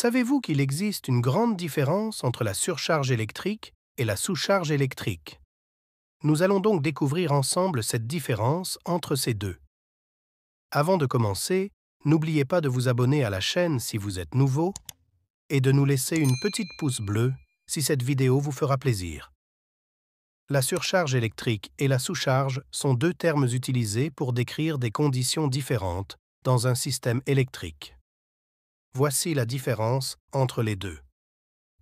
Savez-vous qu'il existe une grande différence entre la surcharge électrique et la sous-charge électrique Nous allons donc découvrir ensemble cette différence entre ces deux. Avant de commencer, n'oubliez pas de vous abonner à la chaîne si vous êtes nouveau et de nous laisser une petite pouce bleue si cette vidéo vous fera plaisir. La surcharge électrique et la sous-charge sont deux termes utilisés pour décrire des conditions différentes dans un système électrique. Voici la différence entre les deux.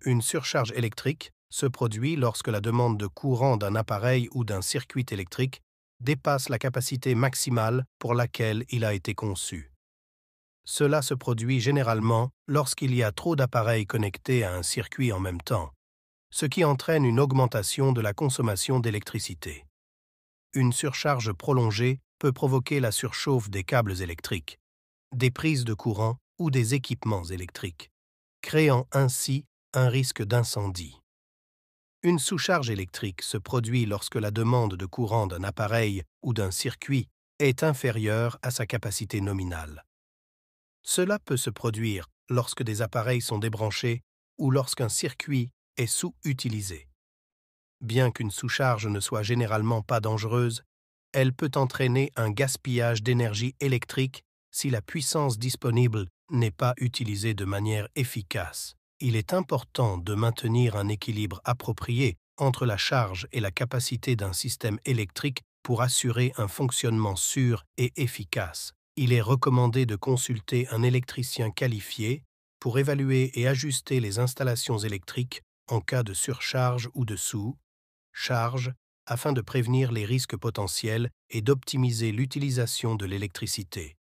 Une surcharge électrique se produit lorsque la demande de courant d'un appareil ou d'un circuit électrique dépasse la capacité maximale pour laquelle il a été conçu. Cela se produit généralement lorsqu'il y a trop d'appareils connectés à un circuit en même temps, ce qui entraîne une augmentation de la consommation d'électricité. Une surcharge prolongée peut provoquer la surchauffe des câbles électriques, des prises de courant ou des équipements électriques, créant ainsi un risque d'incendie. Une sous-charge électrique se produit lorsque la demande de courant d'un appareil ou d'un circuit est inférieure à sa capacité nominale. Cela peut se produire lorsque des appareils sont débranchés ou lorsqu'un circuit est sous-utilisé. Bien qu'une sous-charge ne soit généralement pas dangereuse, elle peut entraîner un gaspillage d'énergie électrique si la puissance disponible n'est pas utilisée de manière efficace. Il est important de maintenir un équilibre approprié entre la charge et la capacité d'un système électrique pour assurer un fonctionnement sûr et efficace. Il est recommandé de consulter un électricien qualifié pour évaluer et ajuster les installations électriques en cas de surcharge ou de sous-charge afin de prévenir les risques potentiels et d'optimiser l'utilisation de l'électricité.